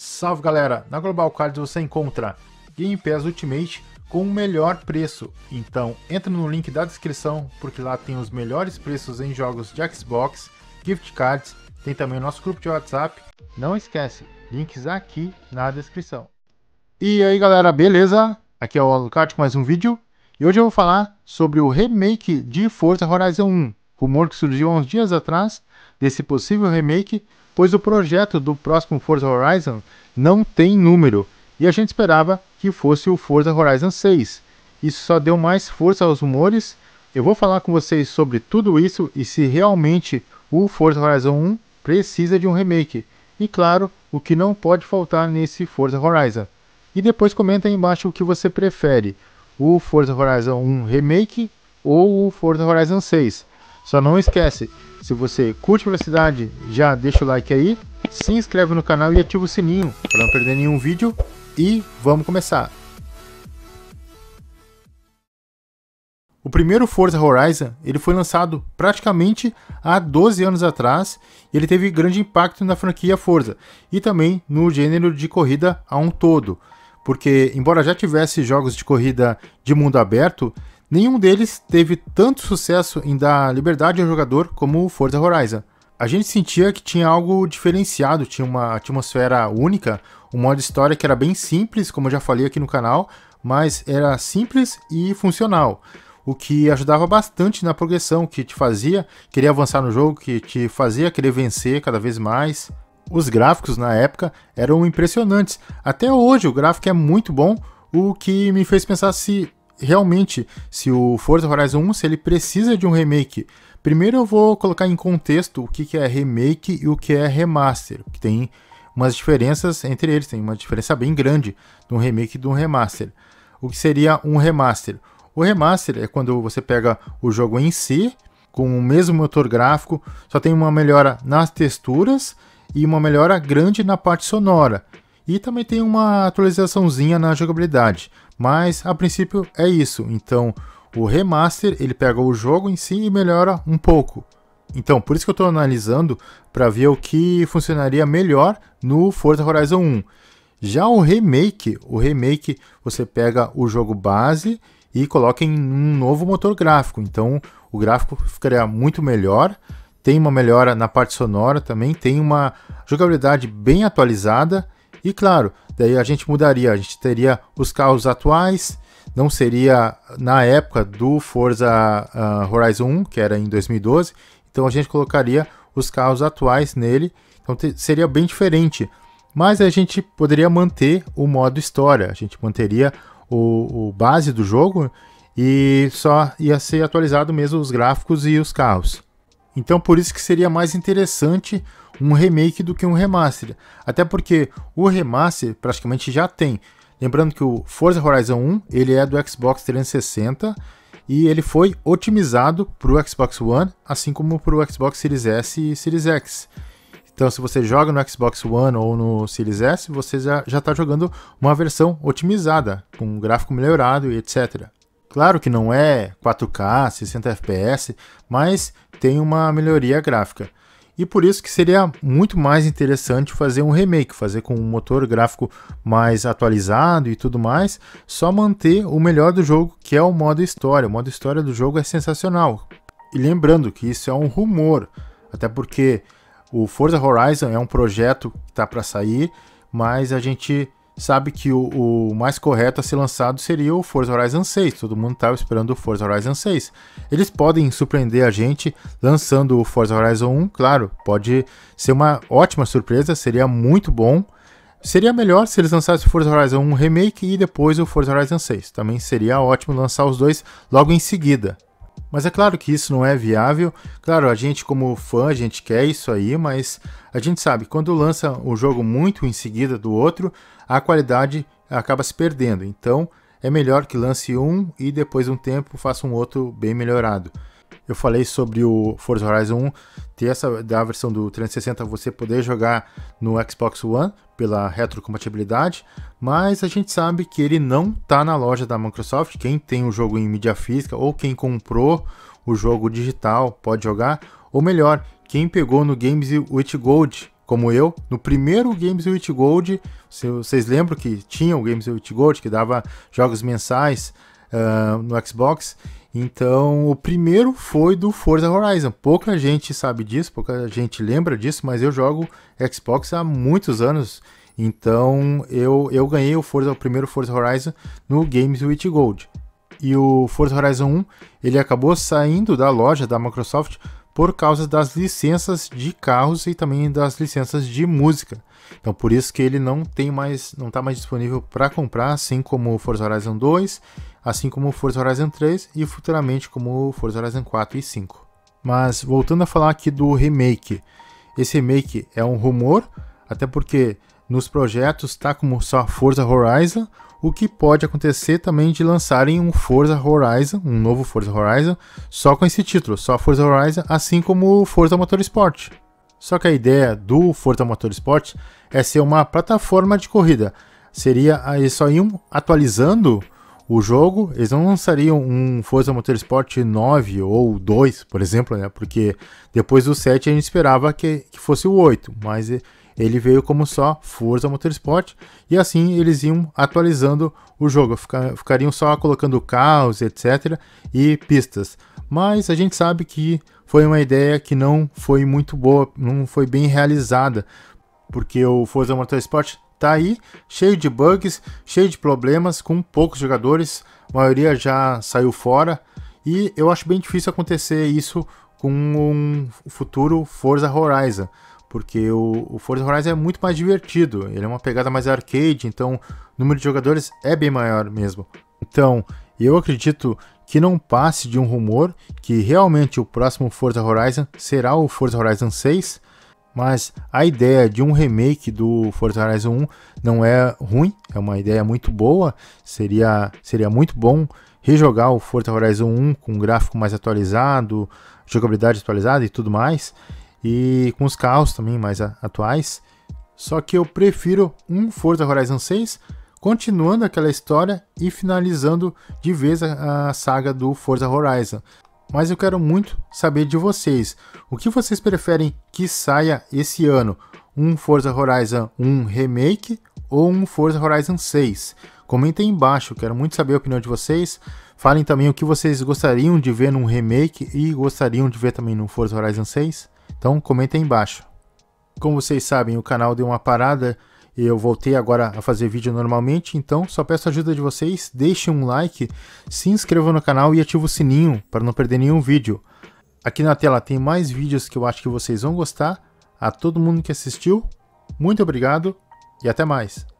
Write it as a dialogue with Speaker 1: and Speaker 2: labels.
Speaker 1: Salve galera! Na Global Cards você encontra Game Pass Ultimate com o melhor preço. Então entra no link da descrição porque lá tem os melhores preços em jogos de Xbox, gift cards, tem também o nosso grupo de WhatsApp. Não esquece, links aqui na descrição. E aí galera, beleza? Aqui é o Alucard com mais um vídeo. E hoje eu vou falar sobre o remake de Forza Horizon 1. Rumor que surgiu há uns dias atrás desse possível remake, pois o projeto do próximo Forza Horizon não tem número e a gente esperava que fosse o Forza Horizon 6. Isso só deu mais força aos rumores. Eu vou falar com vocês sobre tudo isso e se realmente o Forza Horizon 1 precisa de um remake. E claro, o que não pode faltar nesse Forza Horizon. E depois comenta aí embaixo o que você prefere, o Forza Horizon 1 Remake ou o Forza Horizon 6. Só não esquece, se você curte velocidade, já deixa o like aí, se inscreve no canal e ativa o sininho para não perder nenhum vídeo e vamos começar! O primeiro Forza Horizon ele foi lançado praticamente há 12 anos atrás e ele teve grande impacto na franquia Forza e também no gênero de corrida a um todo, porque embora já tivesse jogos de corrida de mundo aberto, Nenhum deles teve tanto sucesso em dar liberdade ao jogador como o Forza Horizon. A gente sentia que tinha algo diferenciado, tinha uma atmosfera única, um modo história que era bem simples, como eu já falei aqui no canal, mas era simples e funcional, o que ajudava bastante na progressão, que te fazia querer avançar no jogo, que te fazia querer vencer cada vez mais. Os gráficos na época eram impressionantes. Até hoje o gráfico é muito bom, o que me fez pensar se realmente, se o Forza Horizon 1, se ele precisa de um remake, primeiro eu vou colocar em contexto o que, é remake e o que é remaster, que tem umas diferenças entre eles, tem uma diferença bem grande de um remake e de um remaster. O que seria um remaster? O remaster é quando você pega o jogo em si, com o mesmo motor gráfico, só tem uma melhora nas texturas e uma melhora grande na parte sonora. E também tem uma atualizaçãozinha na jogabilidade, mas a princípio é isso. Então, o remaster, ele pega o jogo em si e melhora um pouco. Então, por isso que eu estou analisando para ver o que funcionaria melhor no Forza Horizon 1. Já o remake, o remake você pega o jogo base e coloca em um novo motor gráfico. Então, o gráfico ficaria muito melhor, tem uma melhora na parte sonora também, tem uma jogabilidade bem atualizada e claro, daí a gente mudaria, a gente teria os carros atuais, não seria na época do Forza uh, Horizon 1, que era em 2012, então a gente colocaria os carros atuais nele, então seria bem diferente. Mas a gente poderia manter o modo história, a gente manteria o, o base do jogo e só ia ser atualizado mesmo os gráficos e os carros. Então por isso que seria mais interessante um remake do que um remaster. Até porque o remaster praticamente já tem. Lembrando que o Forza Horizon 1, ele é do Xbox 360 e ele foi otimizado para o Xbox One, assim como para o Xbox Series S e Series X. Então, se você joga no Xbox One ou no Series S, você já está jogando uma versão otimizada, com gráfico melhorado e etc. Claro que não é 4K, 60 FPS, mas tem uma melhoria gráfica. E por isso que seria muito mais interessante fazer um remake, fazer com um motor gráfico mais atualizado e tudo mais, só manter o melhor do jogo, que é o modo história. O modo história do jogo é sensacional. E lembrando que isso é um rumor, até porque o Forza Horizon é um projeto que está para sair, mas a gente sabe que o, o, mais correto a ser lançado seria o Forza Horizon 6. Todo mundo estava esperando o Forza Horizon 6. Eles podem surpreender a gente lançando o Forza Horizon 1, claro, pode ser uma ótima surpresa, seria muito bom. Seria melhor se eles lançassem o Forza Horizon 1 Remake e depois o Forza Horizon 6. Também seria ótimo lançar os dois logo em seguida. Mas é claro que isso não é viável. Claro, a gente como fã, a gente quer isso aí, mas a gente sabe, quando lança um jogo muito em seguida do outro, a qualidade acaba se perdendo. Então, é melhor que lance um e depois de um tempo faça um outro bem melhorado. Eu falei sobre o Forza Horizon 1 ter essa da versão do 360 você poder jogar no Xbox One pela retrocompatibilidade, mas a gente sabe que ele não está na loja da Microsoft. Quem tem o jogo em mídia física ou quem comprou o jogo digital pode jogar, ou melhor, quem pegou no Games with Gold como eu, no primeiro Games with Gold, vocês lembram que tinha o Games with Gold, que dava jogos mensais uh, no Xbox, então, o primeiro foi do Forza Horizon. Pouca gente sabe disso, pouca gente lembra disso, mas eu jogo Xbox há muitos anos. Então, eu, eu ganhei o Forza, o primeiro Forza Horizon no Games with Gold. E o Forza Horizon 1, ele acabou saindo da loja da Microsoft por causa das licenças de carros e também das licenças de música. Então por isso que ele não tem mais, não está mais disponível para comprar, assim como o Forza Horizon 2, assim como o Forza Horizon 3 e futuramente como o Forza Horizon 4 e 5. Mas voltando a falar aqui do remake, esse remake é um rumor, até porque nos projetos está como só Forza Horizon, o que pode acontecer também de lançarem um Forza Horizon, um novo Forza Horizon, só com esse título, só Forza Horizon, assim como o Forza Motorsport. Só que a ideia do Forza Motorsport é ser uma plataforma de corrida. Seria eles só iam atualizando o jogo, eles não lançariam um Forza Motorsport 9 ou 2, por exemplo, né? Porque depois do 7 a gente esperava que, que fosse o 8, mas ele veio como só Forza Motorsport e assim eles iam atualizando o jogo, ficariam só colocando carros, etc. e pistas. Mas a gente sabe que foi uma ideia que não foi muito boa, não foi bem realizada, porque o Forza Motorsport tá aí, cheio de bugs, cheio de problemas, com poucos jogadores, a maioria já saiu fora, e eu acho bem difícil acontecer isso com um futuro Forza Horizon porque o, o, Forza Horizon é muito mais divertido, ele é uma pegada mais arcade, então o número de jogadores é bem maior mesmo. Então, eu acredito que não passe de um rumor que realmente o próximo Forza Horizon será o Forza Horizon 6, mas a ideia de um remake do Forza Horizon 1 não é ruim, é uma ideia muito boa, seria, seria muito bom rejogar o Forza Horizon 1 com um gráfico mais atualizado, jogabilidade atualizada e tudo mais e com os carros também mais atuais. Só que eu prefiro um Forza Horizon 6 continuando aquela história e finalizando de vez a, a saga do Forza Horizon. Mas eu quero muito saber de vocês. O que vocês preferem que saia esse ano? Um Forza Horizon 1 Remake ou um Forza Horizon 6? Comentem embaixo, quero muito saber a opinião de vocês. Falem também o que vocês gostariam de ver num remake e gostariam de ver também no Forza Horizon 6. Então comenta aí embaixo. Como vocês sabem, o canal deu uma parada e eu voltei agora a fazer vídeo normalmente, então só peço a ajuda de vocês, deixem um like, se inscrevam no canal e ative o sininho para não perder nenhum vídeo. Aqui na tela tem mais vídeos que eu acho que vocês vão gostar. A todo mundo que assistiu, muito obrigado e até mais.